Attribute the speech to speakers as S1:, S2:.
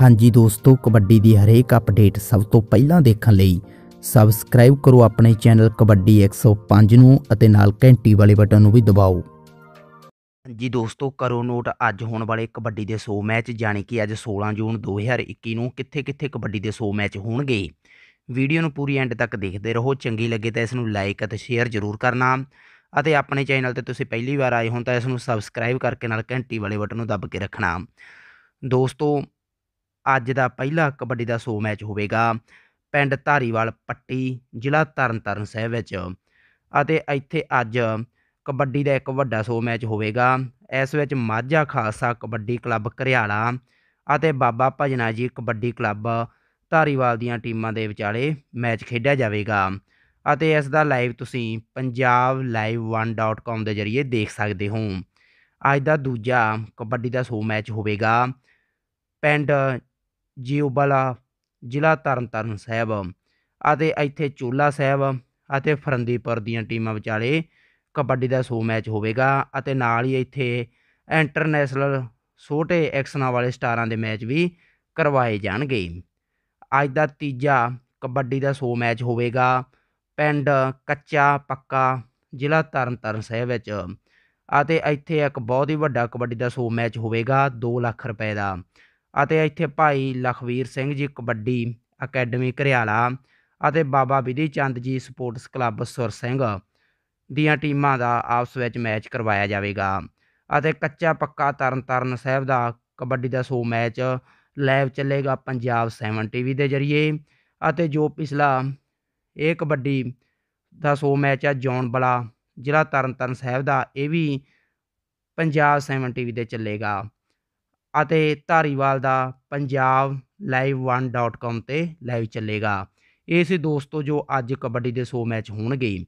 S1: ਹਾਂਜੀ ਦੋਸਤੋ ਕਬੱਡੀ ਦੀ ਹਰੇਕ ਅਪਡੇਟ ਸਭ ਤੋਂ ਪਹਿਲਾਂ ਦੇਖਣ ਲਈ ਸਬਸਕ੍ਰਾਈਬ ਕਰੋ ਆਪਣੇ ਚੈਨਲ ਕਬੱਡੀ 105 ਨੂੰ ਅਤੇ ਨਾਲ ਘੰਟੀ ਵਾਲੇ ਬਟਨ ਨੂੰ ਵੀ ਦਬਾਓ ਹਾਂਜੀ ਦੋਸਤੋ ਕਰੋ ਨੋਟ ਅੱਜ ਹੋਣ ਵਾਲੇ ਕਬੱਡੀ ਦੇ 100 ਮੈਚ ਜਾਣੀ ਕਿ ਅੱਜ 16 ਜੂਨ 2021 ਨੂੰ ਕਿੱਥੇ-ਕਿੱਥੇ ਕਬੱਡੀ ਦੇ 100 ਮੈਚ ਹੋਣਗੇ ਵੀਡੀਓ ਨੂੰ ਪੂਰੀ ਐਂਡ ਤੱਕ ਦੇਖਦੇ ਰਹੋ ਚੰਗੀ ਲੱਗੇ ਤਾਂ ਇਸ ਨੂੰ ਲਾਈਕ ਅਤੇ ਸ਼ੇਅਰ ਜ਼ਰੂਰ ਕਰਨਾ ਅਤੇ ਆਪਣੇ ਚੈਨਲ ਤੇ ਤੁਸੀਂ ਪਹਿਲੀ ਵਾਰ ਆਏ ਹੋ ਤਾਂ ਇਸ ਨੂੰ ਸਬਸਕ੍ਰਾਈਬ ਕਰਕੇ ਨਾਲ ਘੰਟੀ ਵਾਲੇ ਬਟਨ ਨੂੰ ਦੱਬ ਕੇ ਰੱਖਣਾ ਦੋਸਤੋ ਅੱਜ ਦਾ ਪਹਿਲਾ ਕਬੱਡੀ ਦਾ ਸੋ ਮੈਚ ਹੋਵੇਗਾ ਪਿੰਡ ਧਾਰੀਵਾਲ ਪੱਟੀ ਜ਼ਿਲ੍ਹਾ ਤਰਨਤਾਰਨ ਸਾਹਿਬ ਵਿੱਚ ਅਤੇ ਇੱਥੇ ਅੱਜ ਕਬੱਡੀ ਦਾ ਇੱਕ ਵੱਡਾ ਸੋ ਮੈਚ ਹੋਵੇਗਾ ਇਸ ਵਿੱਚ ਮਾਝਾ ਖਾਲਸਾ ਕਬੱਡੀ ਕਲੱਬ ਕਰਿਆਲਾ ਅਤੇ ਬਾਬਾ ਭਜਨਾ ਜੀ ਕਬੱਡੀ ਕਲੱਬ ਧਾਰੀਵਾਲ ਦੀਆਂ ਟੀਮਾਂ ਦੇ ਵਿਚਾਲੇ ਮੈਚ ਖੇਡਿਆ ਜਾਵੇਗਾ ਅਤੇ ਇਸ ਦਾ ਲਾਈਵ ਤੁਸੀਂ ਪੰਜਾਬ ਦੇ ਜ਼ਰੀਏ ਦੇਖ ਸਕਦੇ ਹੋ ਅੱਜ ਦਾ ਦੂਜਾ ਕਬੱਡੀ ਦਾ ਸੋ ਮੈਚ ਹੋਵੇਗਾ ਪਿੰਡ ਜਿਉਬਲਾ ਜ਼ਿਲ੍ਹਾ ਤਰਨਤਾਰਨ ਸਾਹਿਬ ਅਤੇ ਇੱਥੇ ਚੋਲਾ ਸਾਹਿਬ ਅਤੇ ਫਰੰਦੀਪੁਰ ਦੀਆਂ ਟੀਮਾਂ ਵਿਚਾਲੇ ਕਬੱਡੀ ਦਾ ਸੋ ਮੈਚ ਹੋਵੇਗਾ ਅਤੇ ਨਾਲ ਹੀ ਇੱਥੇ ਇੰਟਰਨੈਸ਼ਨਲ ਛੋਟੇ ਐਕਸ਼ਨਾਂ ਵਾਲੇ ਸਟਾਰਾਂ ਦੇ ਮੈਚ ਵੀ ਕਰਵਾਏ ਜਾਣਗੇ ਅੱਜ ਦਾ ਤੀਜਾ ਕਬੱਡੀ ਦਾ ਸੋ ਮੈਚ ਹੋਵੇਗਾ ਪਿੰਡ ਕੱਚਾ ਪੱਕਾ ਜ਼ਿਲ੍ਹਾ ਤਰਨਤਾਰਨ ਸਾਹਿਬ ਵਿੱਚ ਅਤੇ ਇੱਥੇ ਇੱਕ ਬਹੁਤ ਹੀ ਵੱਡਾ ਕਬੱਡੀ ਦਾ ਸੋ ਮੈਚ ਹੋਵੇਗਾ 2 ਲੱਖ ਰੁਪਏ ਦਾ ਅਤੇ ਇੱਥੇ ਭਾਈ ਲਖਵੀਰ ਸਿੰਘ ਜੀ ਕਬੱਡੀ ਅਕੈਡਮੀ ਕਰਿਆਲਾ ਅਤੇ ਬਾਬਾ ਵਿਧੀ ਚੰਦ ਜੀ ਸਪੋਰਟਸ ਕਲੱਬ ਸੁਰ ਸਿੰਘ ਦੀਆਂ ਟੀਮਾਂ ਦਾ ਆਪਸ ਵਿੱਚ ਮੈਚ ਕਰਵਾਇਆ ਜਾਵੇਗਾ ਅਤੇ ਕੱਚਾ ਪੱਕਾ ਤਰਨਤਾਰਨ ਸਾਹਿਬ ਦਾ ਕਬੱਡੀ ਦਾ ਸੋ ਮੈਚ ਲਾਈਵ ਚੱਲੇਗਾ ਪੰਜਾਬ 7 ਟੀਵੀ ਦੇ ਜ਼ਰੀਏ ਅਤੇ ਜੋ ਪਿਛਲਾ ਇਹ ਕਬੱਡੀ ਦਾ ਸੋ ਮੈਚ ਆ ਜੌਨ ਬਲਾ ਜ਼ਿਲ੍ਹਾ ਤਰਨਤਾਰਨ ਸਾਹਿਬ ਦਾ ਇਹ ਵੀ ਪੰਜਾਬ 7 ਟੀਵੀ ਦੇ ਚੱਲੇਗਾ ਅਤੇ ਧਾਰੀਵਾਲ ਦਾ ਪੰਜਾਬ live1.com ਤੇ ਲਾਈਵ ਚੱਲੇਗਾ ਇਹ ਸੀ ਦੋਸਤੋ ਜੋ ਅੱਜ ਕਬੱਡੀ ਦੇ 100 ਮੈਚ ਹੋਣਗੇ